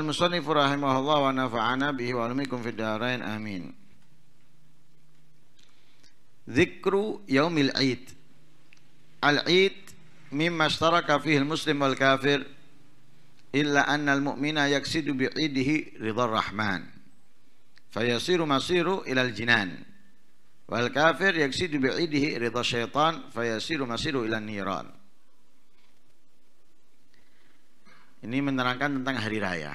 al-musannif rahimahullah wa nafa'ana bihi wa alamikum fid darain amin. Zikru yaumil Eid. Al-Eid mimma ashtaraka fihi al-muslim wal kafir illa anna al-mu'mina yaksidu bi'idihi ridha rahman fayasiru masiru ila al-jinan wal kafir yaksidu bi'idihi ridha syaitan fayasiru masiru ila niran ini menerangkan tentang hari raya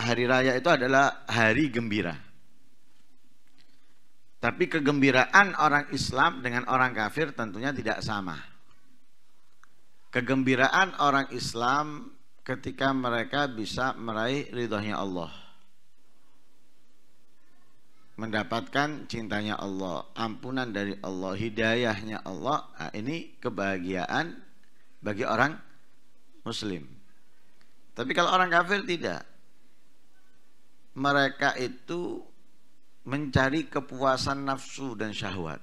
hari raya itu adalah hari gembira. Tapi kegembiraan orang Islam dengan orang kafir tentunya tidak sama. Kegembiraan orang Islam ketika mereka bisa meraih ridhonya Allah. Mendapatkan cintanya Allah, ampunan dari Allah, hidayahnya Allah. Nah, ini kebahagiaan bagi orang Muslim. Tapi kalau orang kafir tidak mereka itu mencari kepuasan nafsu dan syahwat.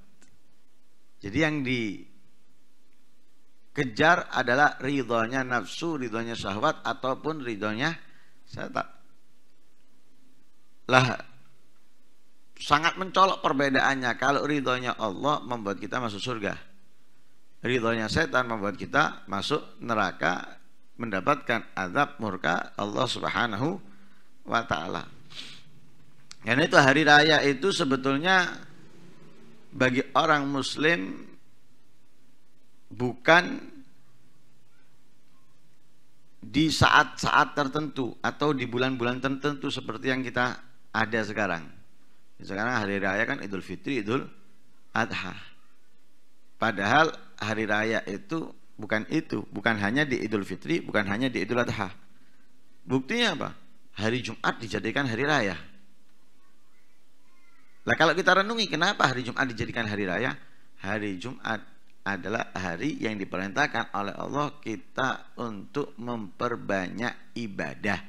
Jadi yang dikejar adalah ridhonya nafsu, ridhonya syahwat ataupun ridhonya setan. Lah sangat mencolok perbedaannya kalau ridhonya Allah membuat kita masuk surga. Ridhonya setan membuat kita masuk neraka mendapatkan azab murka Allah Subhanahu wa taala. Karena itu hari raya itu sebetulnya bagi orang muslim bukan di saat-saat tertentu atau di bulan-bulan tertentu seperti yang kita ada sekarang. Sekarang hari raya kan Idul Fitri, Idul Adha. Padahal hari raya itu bukan itu, bukan hanya di Idul Fitri, bukan hanya di Idul Adha. Buktinya apa? Hari Jumat dijadikan hari raya lah kalau kita renungi kenapa hari Jumat dijadikan hari raya? Hari Jumat adalah hari yang diperintahkan oleh Allah kita untuk memperbanyak ibadah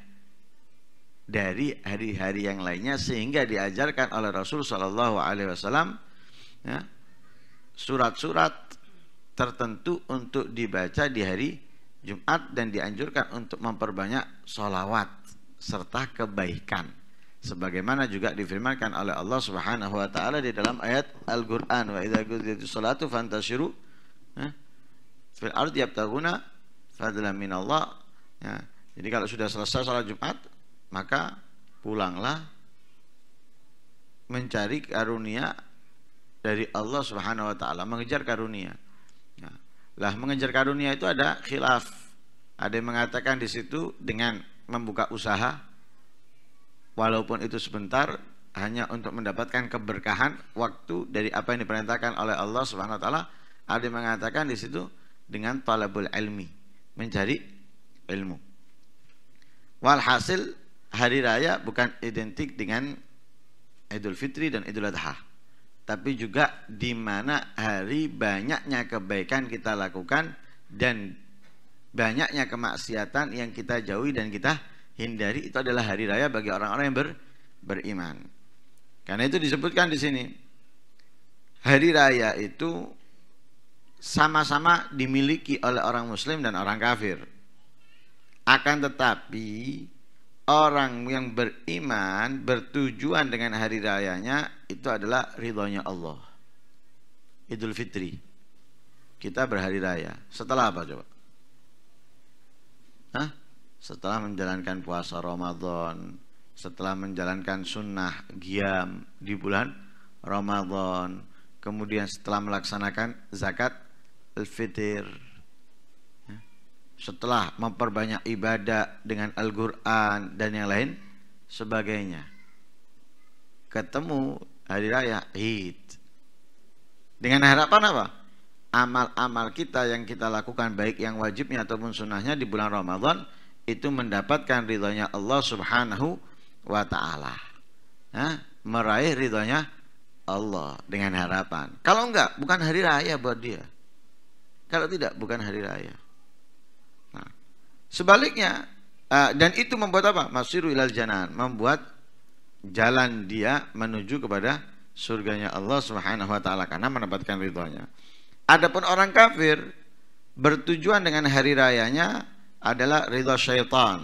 dari hari-hari yang lainnya sehingga diajarkan oleh Rasul Shallallahu Alaihi Wasallam ya, surat-surat tertentu untuk dibaca di hari Jumat dan dianjurkan untuk memperbanyak sholawat serta kebaikan sebagaimana juga difirmankan oleh Allah Subhanahu wa taala di dalam ayat Al-Qur'an wa idza qudiyatish salatu fantashiru eh, fil ardi yabtaguna fadlan Allah ya jadi kalau sudah selesai salat Jumat maka pulanglah mencari karunia dari Allah Subhanahu wa taala mengejar karunia ya. lah mengejar karunia itu ada khilaf ada yang mengatakan di situ dengan membuka usaha walaupun itu sebentar hanya untuk mendapatkan keberkahan waktu dari apa yang diperintahkan oleh Allah Subhanahu wa taala ada mengatakan di situ dengan talabul ilmi mencari ilmu walhasil hari raya bukan identik dengan Idul Fitri dan Idul Adha tapi juga di mana hari banyaknya kebaikan kita lakukan dan banyaknya kemaksiatan yang kita jauhi dan kita hindari itu adalah hari raya bagi orang-orang yang ber, beriman. Karena itu disebutkan di sini. Hari raya itu sama-sama dimiliki oleh orang muslim dan orang kafir. Akan tetapi orang yang beriman bertujuan dengan hari rayanya itu adalah ridhonya Allah. Idul Fitri. Kita berhari raya. Setelah apa coba? Hah? setelah menjalankan puasa Ramadan, setelah menjalankan sunnah giam di bulan Ramadan, kemudian setelah melaksanakan zakat al-fitir, ya. setelah memperbanyak ibadah dengan Al-Quran dan yang lain sebagainya. Ketemu hari raya Eid. Dengan harapan apa? Amal-amal kita yang kita lakukan baik yang wajibnya ataupun sunnahnya di bulan Ramadan itu mendapatkan ridhonya Allah Subhanahu wa taala. meraih ridhonya Allah dengan harapan. Kalau enggak, bukan hari raya buat dia. Kalau tidak, bukan hari raya. Nah, sebaliknya, eh, dan itu membuat apa? Masiru ilal janan, membuat jalan dia menuju kepada surganya Allah Subhanahu wa taala karena mendapatkan ridhonya. Adapun orang kafir bertujuan dengan hari rayanya adalah ridho syaitan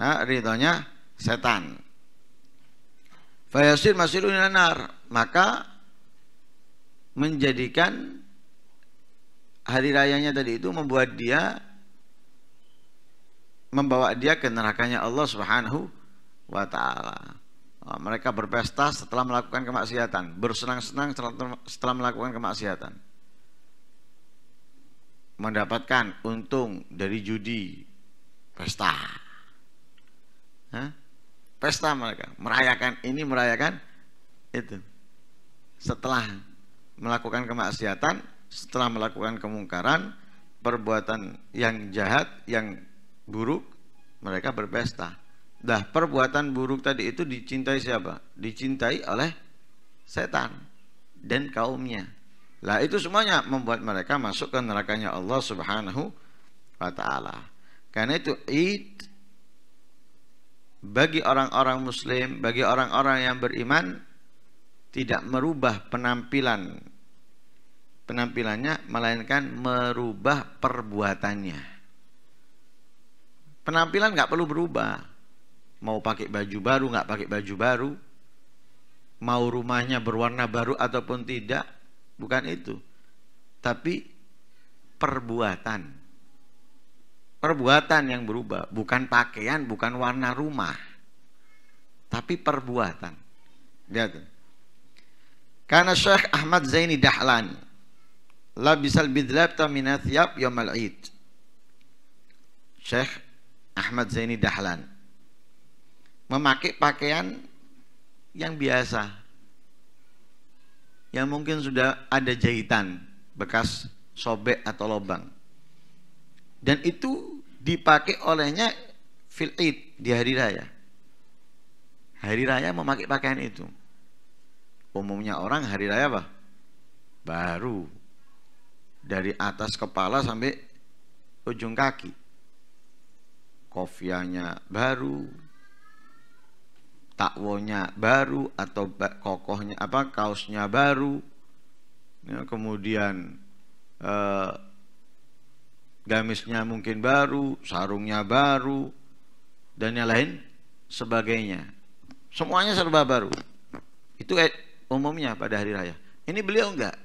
nah, ridhonya setan fayasir masih nar maka menjadikan hari rayanya tadi itu membuat dia membawa dia ke nerakanya Allah Subhanahu wa taala. Oh, mereka berpesta setelah melakukan kemaksiatan, bersenang-senang setelah melakukan kemaksiatan mendapatkan untung dari judi pesta Hah? pesta mereka merayakan ini merayakan itu setelah melakukan kemaksiatan setelah melakukan kemungkaran perbuatan yang jahat yang buruk mereka berpesta dah perbuatan buruk tadi itu dicintai siapa dicintai oleh setan dan kaumnya lah itu semuanya membuat mereka masuk ke nerakanya Allah Subhanahu wa taala. Karena itu Id bagi orang-orang muslim, bagi orang-orang yang beriman tidak merubah penampilan penampilannya melainkan merubah perbuatannya. Penampilan nggak perlu berubah. Mau pakai baju baru nggak pakai baju baru, mau rumahnya berwarna baru ataupun tidak, bukan itu tapi perbuatan perbuatan yang berubah bukan pakaian bukan warna rumah tapi perbuatan lihat karena Syekh Ahmad Zaini Dahlan, Dahlani labisal bidlabta minathiyab yomal id Syekh Ahmad Zaini Dahlan memakai pakaian yang biasa yang mungkin sudah ada jahitan bekas sobek atau lobang Dan itu dipakai olehnya fil id di hari raya. Hari raya memakai pakaian itu. Umumnya orang hari raya apa? Baru. Dari atas kepala sampai ujung kaki. Kofianya baru, takwonya baru atau kokohnya apa kaosnya baru ya, kemudian eh, gamisnya mungkin baru sarungnya baru dan yang lain sebagainya semuanya serba baru itu eh, umumnya pada hari raya ini beliau enggak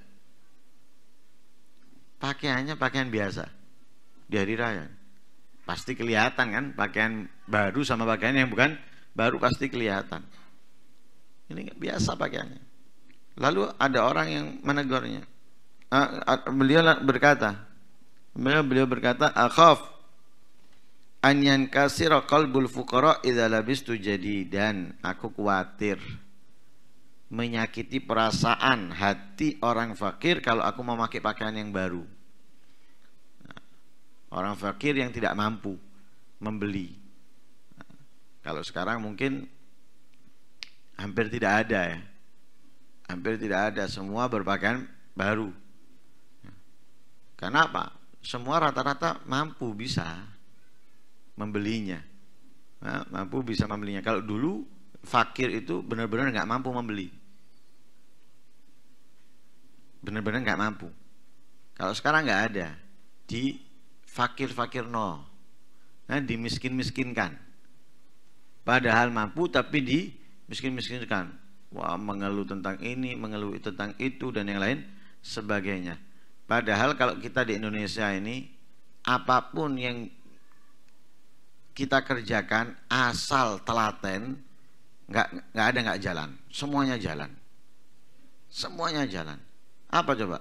pakaiannya pakaian biasa di hari raya pasti kelihatan kan pakaian baru sama pakaian yang bukan baru pasti kelihatan. Ini biasa pakaiannya. Lalu ada orang yang menegurnya. Beliau berkata, beliau, beliau berkata, akhaf anyan yankasira qalbul fuqara idza labistu jadidan. Aku khawatir menyakiti perasaan hati orang fakir kalau aku memakai pakaian yang baru. orang fakir yang tidak mampu membeli kalau sekarang mungkin hampir tidak ada ya. Hampir tidak ada, semua berpakaian baru. Karena apa? Semua rata-rata mampu bisa membelinya. Ya, mampu bisa membelinya. Kalau dulu fakir itu benar-benar nggak mampu membeli. Benar-benar nggak mampu. Kalau sekarang nggak ada di fakir-fakir nol. Nah, dimiskin-miskinkan Padahal mampu tapi di miskin miskinkan Wah, mengeluh tentang ini, mengeluh tentang itu dan yang lain sebagainya. Padahal kalau kita di Indonesia ini apapun yang kita kerjakan asal telaten nggak nggak ada nggak jalan semuanya jalan semuanya jalan apa coba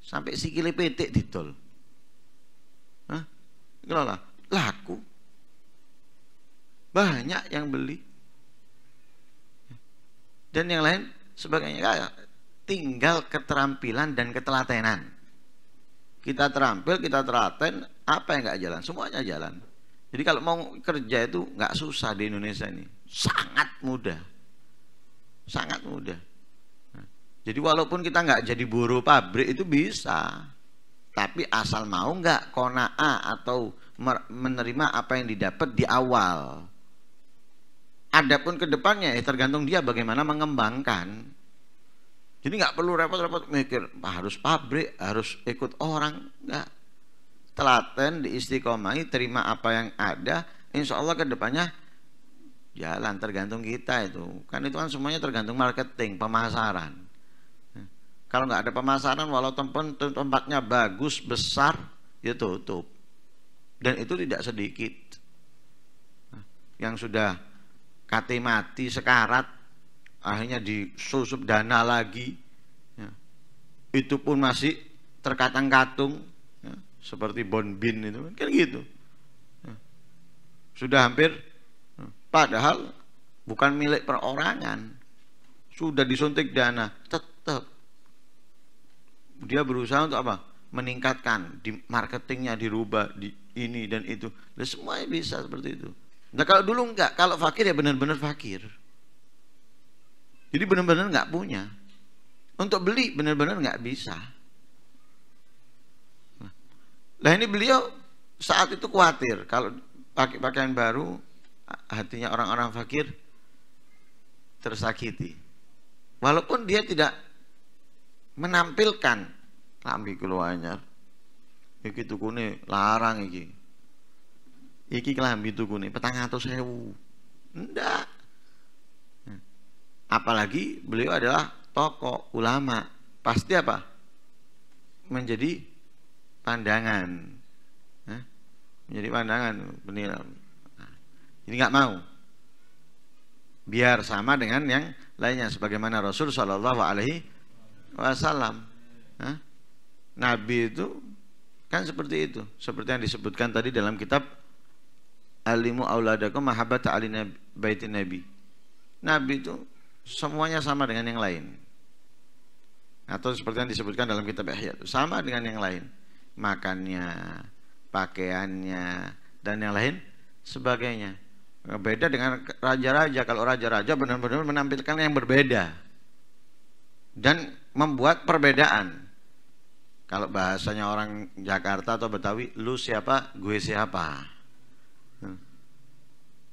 sampai sikile petik ditol Hah? lah laku banyak yang beli dan yang lain sebagainya tinggal keterampilan dan ketelatenan kita terampil kita telaten apa yang nggak jalan semuanya jalan jadi kalau mau kerja itu nggak susah di Indonesia ini sangat mudah sangat mudah nah, jadi walaupun kita nggak jadi buruh pabrik itu bisa tapi asal mau nggak a atau menerima apa yang didapat di awal Adapun depannya ya tergantung dia bagaimana mengembangkan. Jadi nggak perlu repot-repot mikir harus pabrik, harus ikut orang, nggak. Telaten diistiqomahi, terima apa yang ada. Insya Allah ke depannya jalan tergantung kita itu. Kan itu kan semuanya tergantung marketing, pemasaran. Kalau nggak ada pemasaran, walau tempat tempatnya bagus, besar, ya tutup. Dan itu tidak sedikit. Yang sudah kate mati sekarat akhirnya disusup dana lagi ya. itu pun masih terkatang-katung ya. seperti bin itu kan gitu ya. sudah hampir ya. padahal bukan milik perorangan sudah disuntik dana tetap dia berusaha untuk apa meningkatkan di marketingnya dirubah di ini dan itu dan semuanya bisa seperti itu Nah kalau dulu enggak, kalau fakir ya benar-benar fakir. Jadi benar-benar enggak punya. Untuk beli benar-benar enggak bisa. Nah ini beliau saat itu khawatir kalau pakai pakaian baru hatinya orang-orang fakir tersakiti. Walaupun dia tidak menampilkan lambi keluarnya. begitu kuni larang ini iki kelambi nih petang atau sewu enggak apalagi beliau adalah tokoh ulama pasti apa menjadi pandangan menjadi pandangan benar ini nah, nggak mau biar sama dengan yang lainnya sebagaimana Rasul Shallallahu Alaihi Wasallam Nabi itu kan seperti itu seperti yang disebutkan tadi dalam kitab alimu auladakum mahabbat ali baitin nabi nabi itu semuanya sama dengan yang lain atau seperti yang disebutkan dalam kitab Ihya sama dengan yang lain makannya pakaiannya dan yang lain sebagainya beda dengan raja-raja kalau raja-raja benar-benar menampilkan yang berbeda dan membuat perbedaan kalau bahasanya orang Jakarta atau Betawi lu siapa gue siapa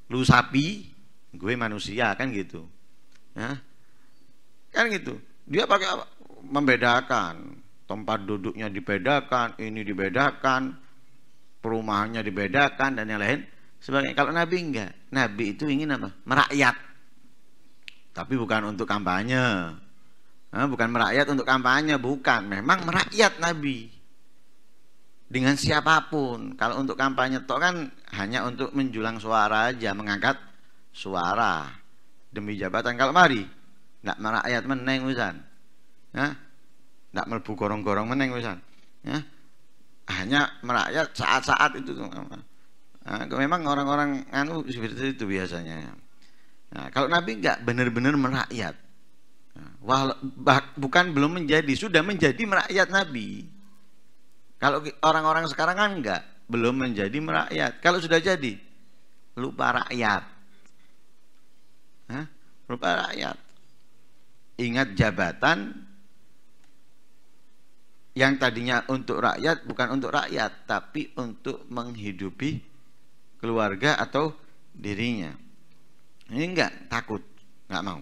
lu sapi gue manusia kan gitu ya kan gitu dia pakai apa? membedakan tempat duduknya dibedakan ini dibedakan perumahannya dibedakan dan yang lain Sebagai kalau nabi enggak nabi itu ingin apa merakyat tapi bukan untuk kampanye nah, bukan merakyat untuk kampanye bukan memang merakyat nabi dengan siapapun. Kalau untuk kampanye toh kan hanya untuk menjulang suara aja, mengangkat suara demi jabatan. Kalau mari, tidak merakyat meneng wisan. Ya. Tidak melbu gorong-gorong meneng wisan. Ya. Hanya merakyat saat-saat itu. Nah, memang orang-orang anu seperti itu biasanya. Nah, kalau Nabi nggak benar-benar merakyat. Wah, bukan belum menjadi, sudah menjadi merakyat Nabi kalau orang-orang sekarang kan enggak, belum menjadi merakyat. Kalau sudah jadi, lupa rakyat. Hah? Lupa rakyat. Ingat jabatan yang tadinya untuk rakyat bukan untuk rakyat, tapi untuk menghidupi keluarga atau dirinya. Ini enggak takut, enggak mau.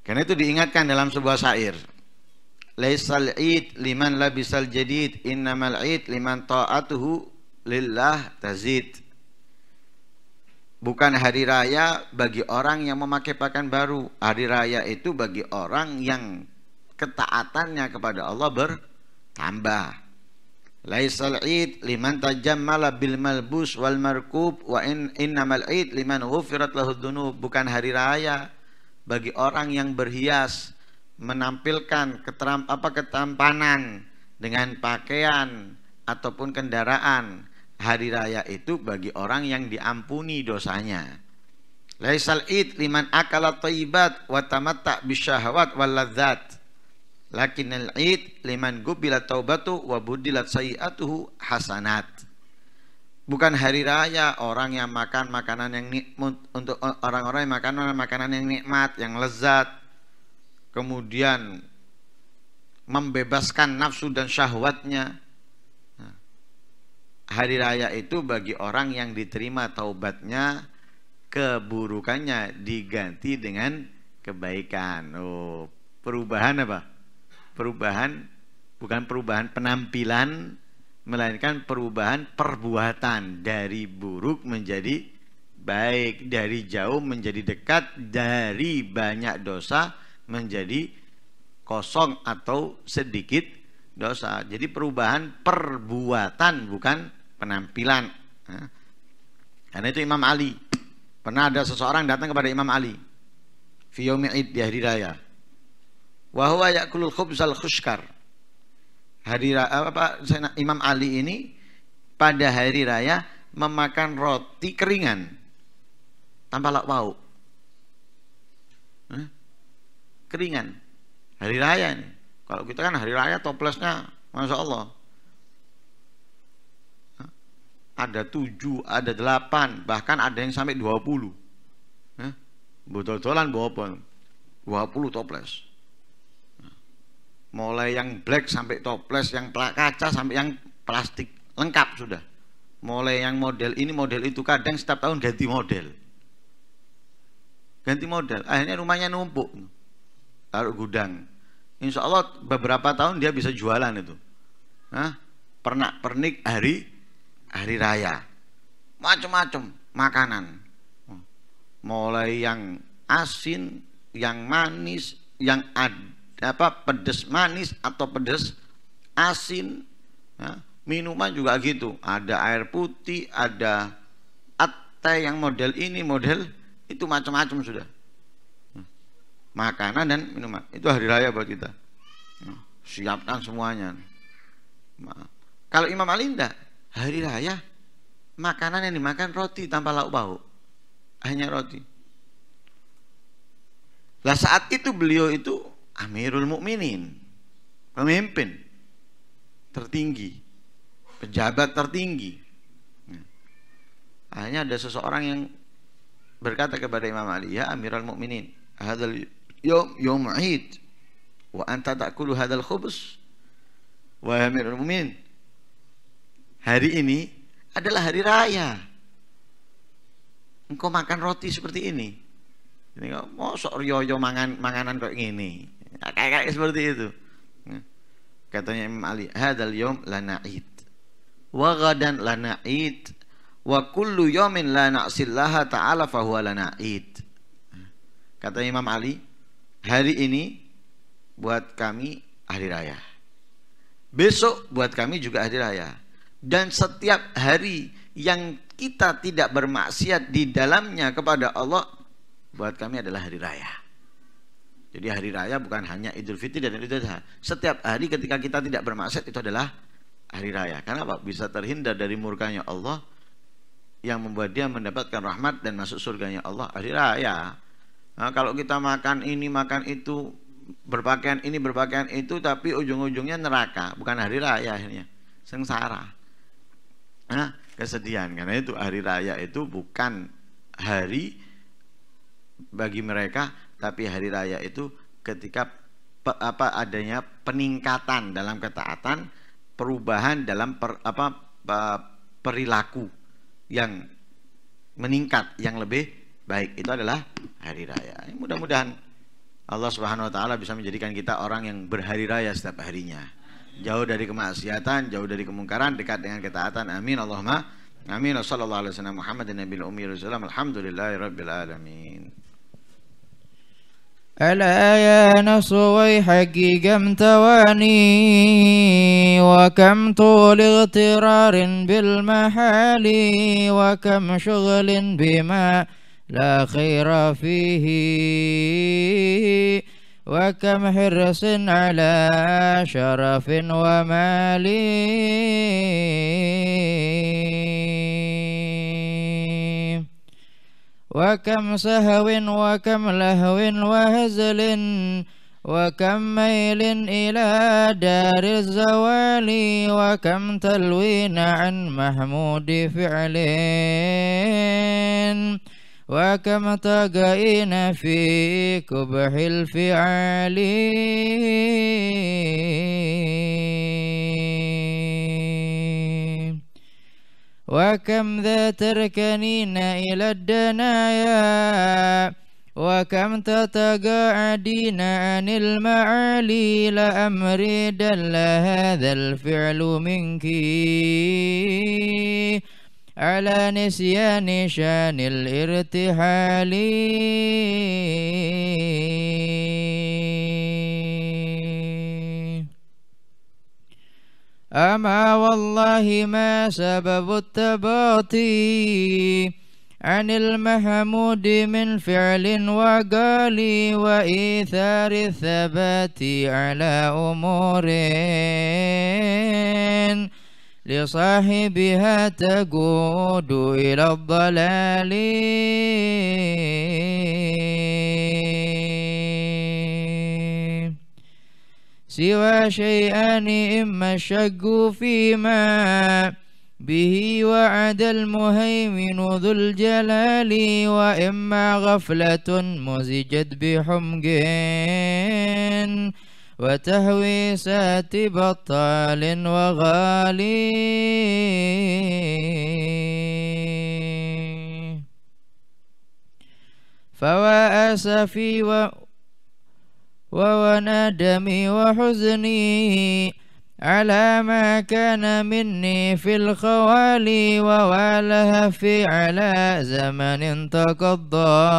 Karena itu diingatkan dalam sebuah syair. Laisal id liman labisal jadid innamal id liman ta'atuhu lillah tazid. Bukan hari raya bagi orang yang memakai pakaian baru. Hari raya itu bagi orang yang ketaatannya kepada Allah bertambah. Laisal id liman tajammala bil malbus wal markub wa in innamal id liman wufirat lahu dhunub. Bukan hari raya bagi orang yang berhias menampilkan keteram, apa ketampanan dengan pakaian ataupun kendaraan hari raya itu bagi orang yang diampuni dosanya laisal id liman akala thayyibat wa tamatta bisyahawat wal ladzat lakinnal id liman gubila taubatu wa budilat sayiatuhu hasanat bukan hari raya orang yang makan makanan yang nikmat untuk orang-orang yang makan makanan yang nikmat yang lezat kemudian membebaskan nafsu dan syahwatnya. Nah, hari raya itu bagi orang yang diterima taubatnya, keburukannya diganti dengan kebaikan. Oh, perubahan apa? Perubahan bukan perubahan penampilan, melainkan perubahan perbuatan dari buruk menjadi baik, dari jauh menjadi dekat, dari banyak dosa menjadi kosong atau sedikit dosa. Jadi perubahan perbuatan bukan penampilan. Nah, karena itu Imam Ali pernah ada seseorang datang kepada Imam Ali fi di hari raya. Wa huwa yakulul khubzal khushkar. Hari eh, apa Imam Ali ini pada hari raya memakan roti keringan tanpa lauk pauk keringan. Hari raya ini. Kalau kita kan hari raya toplesnya, Masya Allah. Ada tujuh, ada delapan, bahkan ada yang sampai dua puluh. Ya, betul-betulan, bawa apa? Dua puluh toples. Mulai yang black sampai toples, yang kaca sampai yang plastik. Lengkap sudah. Mulai yang model ini, model itu. Kadang setiap tahun ganti model ganti model akhirnya rumahnya numpuk taruh gudang. Insya Allah beberapa tahun dia bisa jualan itu. Nah, pernak pernik hari hari raya, macam-macam makanan, mulai yang asin, yang manis, yang ad, apa pedes manis atau pedes asin, minuman juga gitu. Ada air putih, ada teh yang model ini, model itu macam-macam sudah makanan dan minuman. Itu hari raya buat kita. Ya, siapkan semuanya. Kalau Imam Ali enggak, hari raya makanan yang dimakan roti tanpa lauk pauk. Hanya roti. Lah saat itu beliau itu Amirul Mukminin, pemimpin tertinggi, pejabat tertinggi. Ya. Hanya ada seseorang yang berkata kepada Imam Ali, "Ya Amirul Mukminin, Yom يوم يوم عيد وأنت تأكل hadal الخبز wa من المؤمنين hari ini adalah hari raya engkau makan roti seperti ini ini kok mosok yo mangan manganan kok ini, kayak kayak seperti itu katanya Imam Ali hadal yom lana id wa ghadan lana wa kullu yomin lana sillaha ta'ala fahu lana id kata Imam Ali hari ini buat kami hari raya. Besok buat kami juga hari raya. Dan setiap hari yang kita tidak bermaksiat di dalamnya kepada Allah buat kami adalah hari raya. Jadi hari raya bukan hanya Idul Fitri dan Idul Adha. Setiap hari ketika kita tidak bermaksiat itu adalah hari raya. Karena apa? Bisa terhindar dari murkanya Allah yang membuat dia mendapatkan rahmat dan masuk surganya Allah hari raya. Nah, kalau kita makan ini, makan itu, berpakaian ini, berpakaian itu, tapi ujung-ujungnya neraka, bukan hari raya akhirnya, sengsara. Nah, kesedihan karena itu hari raya itu bukan hari bagi mereka, tapi hari raya itu ketika pe, apa adanya peningkatan dalam ketaatan, perubahan dalam per, apa perilaku yang meningkat, yang lebih baik itu adalah hari raya. Ya, mudah-mudahan Allah Subhanahu wa taala bisa menjadikan kita orang yang berhari raya setiap harinya. Jauh dari kemaksiatan, jauh dari kemungkaran, dekat dengan ketaatan. Amin Allahumma. Amin. Wassallallahu alaihi wasallam Muhammadin nabiyil ummi rasulullah. Alhamdulillahirabbil alamin. ألا يا نصر ويحك كم تواني وكم طول اغترار بالمحال وكم شغل بما لا خير فيه وكم حرص على شرف ومال وكم سهو وكم لهو وهزل وكم ميل إلى دار الزوال وكم تلوين عن محمود فعل وكم تقين في كبح الفعال وكم ذا تركنين إلى الدنايا وكم تتقاعدين عن المعالي لأمر دل هذا الفعل منك على نسيان شان الارتحال أما والله ما سبب التباطي عن المحمود من فعل وقال وإيثار الثبات على أمور لصاحبها تقود إلى الضلال سوى شيئان إما الشق فيما به وعد المهيمن ذو الجلال وإما غفلة مزجت بحمق وتهويسات بطال وغالي فوا أسفي و وندمي وحزني على ما كان مني في الخوالي وولهفي على زمن تقضى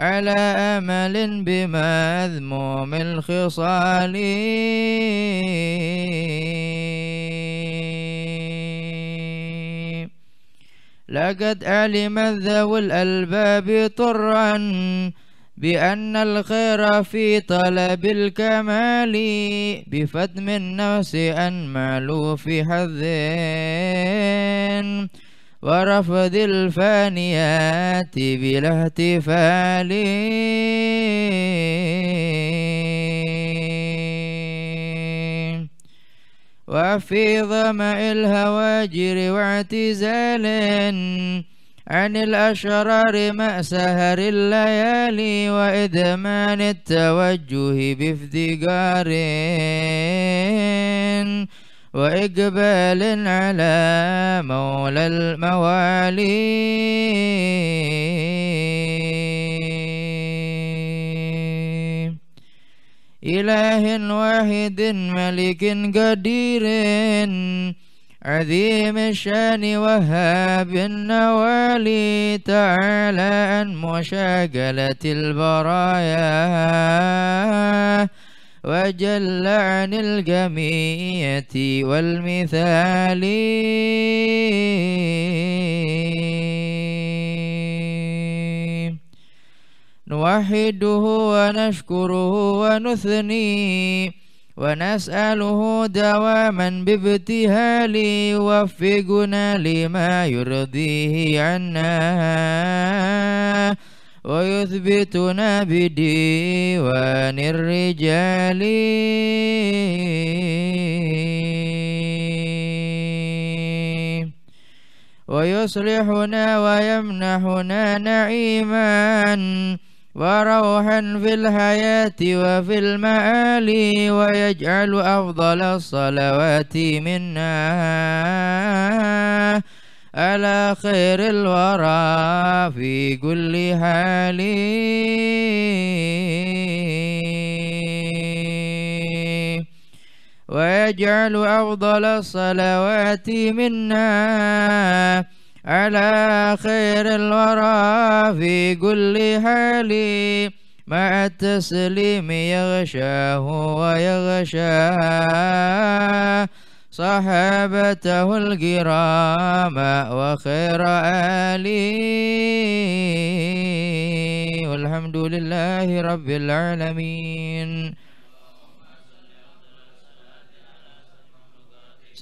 على أمل بمذموم الخصال لقد علم ذوي الألباب طرا بأن الخير في طلب الكمال بفتم النفس أنمل في حذين ورفض الفانيات بلا احتفال وفي ظمأ الهواجر واعتزال عن الأشرار ما سهر الليالي وإدمان التوجه بافتقار وإقبال على مولى الموالي إله واحد ملك قدير عظيم الشان وهاب النوالي تعالى عن مشاغلة البرايا وجل عن الجميع والمثال نوحده ونشكره ونثني ونسأله دواما بابتهال وفقنا لما يرضيه عنا ويثبتنا بديوان الرجال ويصلحنا ويمنحنا نعيما وروحا في الحياة وفي المآلي ويجعل أفضل الصلوات منا على خير الورى في كل حال ويجعل أفضل الصلوات منا على خير الورى في كل حال مع التسليم يغشاه ويغشاه صحابته الكرام وخير آلي والحمد لله رب العالمين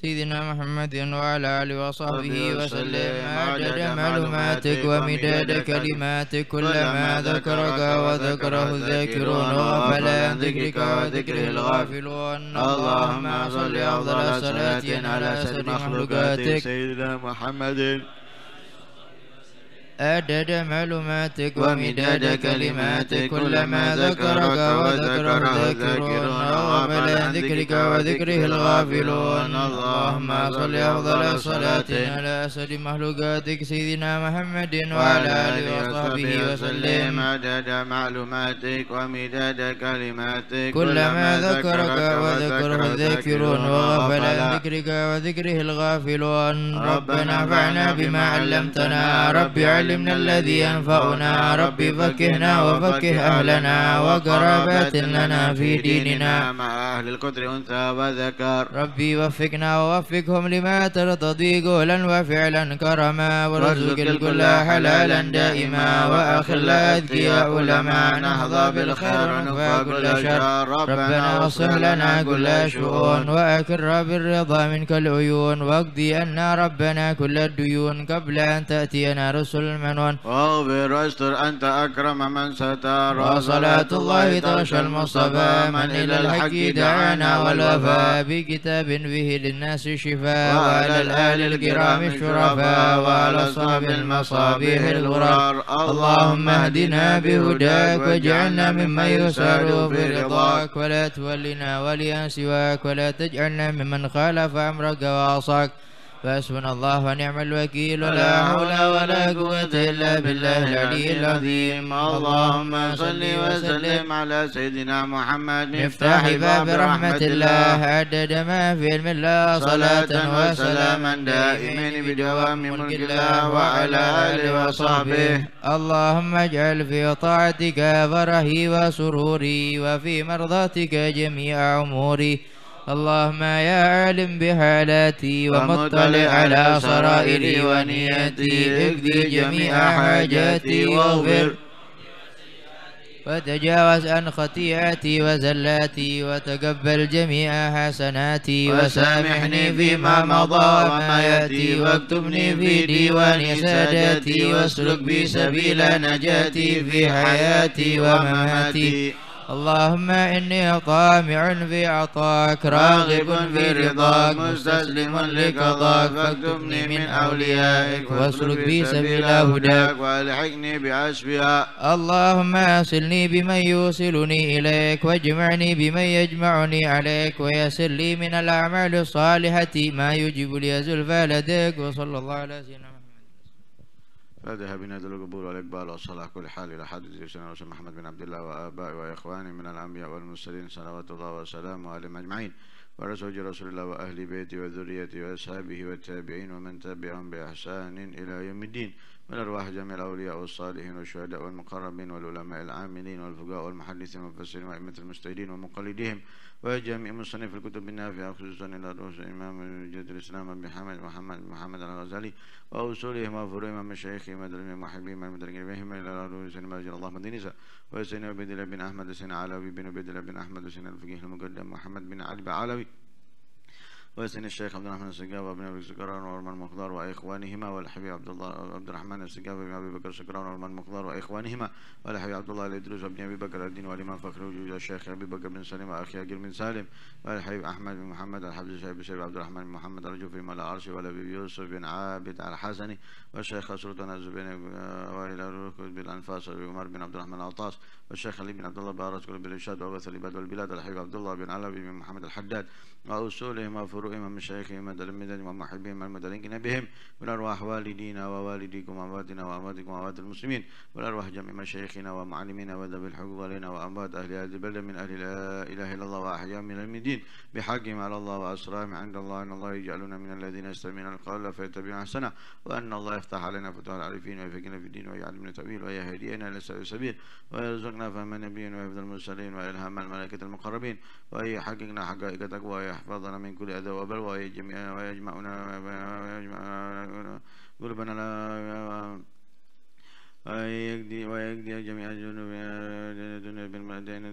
سيدنا محمد وعلى آله وصحبه وسلم عدد معلوماتك ومداد كلماتك كلما ذكرك وذكره الذاكرون وغفل عن ذكرك وذكره الغافلون اللهم صل أفضل صلاة على سيد مخلوقاتك سيدنا محمد عدد معلوماتك ومداد كلماتك كلما ذكرك وذكره الذاكرون وغفل ذكرك وذكره الغافلون اللهم صل أفضل الصلاة على أسد مخلوقاتك سيدنا محمد وعلى آله وصحبه وسلم عدد معلوماتك ومداد كلماتك كلما ذكرك وذكره الذاكرون وغفل ذكرك وذكره الغافلون ربنا فعنا بما علمتنا ربي علم علمنا الذي ينفعنا ربي فكهنا وفكه أهلنا وقرابات لنا في ديننا مع أهل القدر أنثى وذكر ربي وفقنا ووفقهم لما ترتضي قولا وفعلا كرما وارزق الكل حلالا دائما وأخلا أذكياء علماء نهضى بالخير ونفى كل شر ربنا وصل لنا كل شؤون وأكر بالرضا منك العيون واقضي أن ربنا كل الديون قبل أن تأتينا رسل المنون واستر أنت أكرم من ستار وصلاة الله تغشى المصطفى من إلى الحق دعانا والوفاء بكتاب به للناس شفاء وعلى الآل الكرام الشرفاء وعلى أصحاب المصابيح الغرار اللهم اهدنا بهداك واجعلنا ممن يسار برضاك ولا تولنا وليا سواك ولا تجعلنا ممن خالف أمرك واصاك فاسمنا الله ونعم الوكيل ولا حول ولا قوة إلا بالله العلي العظيم اللهم صل وسلم على سيدنا محمد مفتاح باب رحمة الله عدد ما في علم الله صلاة وسلاما دائما بدوام ملك الله وعلى آله وصحبه اللهم اجعل في طاعتك فرحي وسروري وفي مرضاتك جميع أموري اللهم يا عالم بحالاتي ومطلع على سرائري ونياتي اقضي جميع حاجاتي واغفر وتجاوز عن خطيئتي وزلاتي وتقبل جميع حسناتي وسامحني فيما مضى وما يأتي واكتبني في ديوان ساداتي واسلك بي سبيل نجاتي في حياتي ومماتي اللهم إني طامع في عطاك راغب في رضاك مستسلم لقضاك فاكتبني من أوليائك واسلك بي سبيل هداك والحقني بعشبها اللهم أصلني بمن يوصلني إليك واجمعني بمن يجمعني عليك ويسر لي من الأعمال الصالحة ما يجب لي زلفى لديك وصلى الله على سيدنا فذهب ذو القبول والإقبال والصلاة على كل حال إلى حد سيدنا رسول محمد بن عبد الله وآبائه وإخوانه من الأنبياء والمرسلين صلوات الله وسلامه وآلهم أجمعين ورسول رسول الله وأهل بيته وذريته وأصحابه والتابعين ومن تبعهم بإحسان إلى يوم الدين من أرواح جميع الأولياء والصالحين والشهداء والمقربين والعلماء العاملين والفقهاء والمحدثين والمفسرين وأئمة المستهدين ومقلديهم وجميع مصنف الكتب النافعة خصوصا إلى رؤوس إمام جد الإسلام أبي بحمد محمد محمد الغزالي وأصولهم وفروعهم ومشايخهم ودلهم ومحبهم المدركين بهم إلى رؤوس الله اللهم دينيسا وسين عبيد الله بن أحمد سين علوي بن عبيد الله بن أحمد سين الفقيه المقدم محمد بن علي علوي ويسألني الشيخ عبد الرحمن السجاب وابن أبي سكران وعمر مقدار وإخوانهما والحبيب عبد الله عبد الرحمن السجاب وابن أبي بكر سكران وعمر مقدار وإخوانهما والحبيب عبد الله الإدريس وابن أبي بكر الدين والإمام فخر وجود الشيخ أبي بكر بن سليم وأخي أجر بن سالم والحبيب أحمد بن محمد الحبز الشيخ شيخ عبد الرحمن بن محمد الجوفي مولى عرشي والأبي يوسف بن عابد الحسني والشيخ سلطان الزبين وإلى ركود بالأنفاس وعمر بن عبد الرحمن العطاس والشيخ علي بن عبد الله بارز بالإرشاد وغث البلاد والبلاد الحبيب عبد الله بن علوي بن محمد الحداد وأصولهم وفروعهم ومشايخهم ومدلمدهم ومحبهم والمدلين بهم والأرواح والدينا ووالديكم وأمواتنا وأمواتكم وأموات المسلمين والأرواح جميع مشايخنا ومعلمينا وذوي الحقوق علينا وأموات أهل هذه البلد من أهل لا إله إلا الله وأحياء من المدين بحقهم على الله وأسرائهم عند الله أن الله يجعلنا من الذين يستمعون القول فيتبعون أحسنه وأن الله يفتح علينا فتوح العارفين ويفقنا في الدين ويعلمنا التأويل ويهدينا إلى سبيل السبيل ويرزقنا فهم النبيين ويفضل المرسلين وإلهام الملائكة المقربين ويحققنا حقائق تقوى ويحفظنا من كل أذى وبلوى ويجمعنا ويجمعنا ويجمعنا قلوبنا لا ويجدي ويجدي جميع الذنوب ذنوب المدين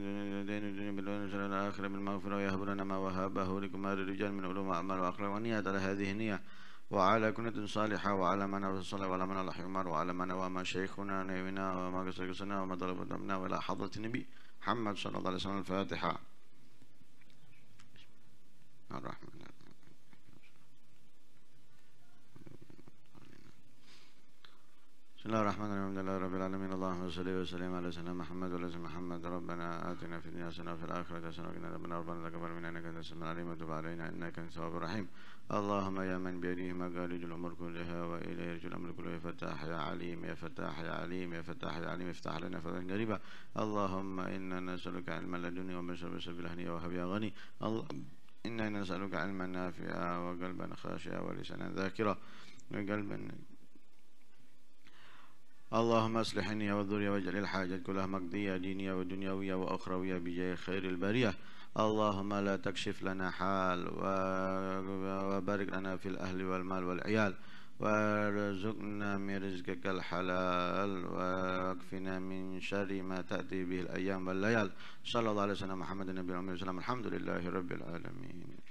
دين ذنوب الأنسل الآخرة بالمغفرة ويهب لنا ما وهبه لكمار الرجال من علوم أعمال وأخلاق ونية على هذه النية وعلى كنة صالحة وعلى من وصل وعلى من الله عمر وعلى من وما شيخنا نبينا وما قصر قصرنا وما طلب وما إلى حضرة النبي محمد صلى الله عليه وسلم الفاتحة الرحمن بسم الله الرحمن الرحيم الحمد لله رب العالمين اللهم صل وسلم على سيدنا محمد وعلى سيدنا محمد ربنا آتنا في الدنيا حسنة وفي الآخرة حسنة وقنا عذاب النار ربنا تقبل منا إنك أنت السميع العليم وتب علينا إنك أنت التواب الرحيم اللهم يا من بيده مقاليد الأمور كلها واليه يرجع الأمر كله يا فتاح يا عليم يا فتاح يا عليم يا فتاح يا عليم افتح لنا فتحا قريبا اللهم إنا نسألك علما لدني لدنيا ومشربا سبيل بالهنيه وهب يا غني اللهم إنا نسألك علما نافعا وقلبا خاشعا ولسانا ذاكرا وقلبا اللهم اصلح النية والذرية واجعل الحاجات كلها مقضية دينية ودنيوية وأخروية بجاه خير البرية اللهم لا تكشف لنا حال وبارك لنا في الأهل والمال والعيال وارزقنا من رزقك الحلال واكفنا من شر ما تأتي به الأيام والليال صلى الله عليه وسلم محمد النبي وسلم الحمد لله رب العالمين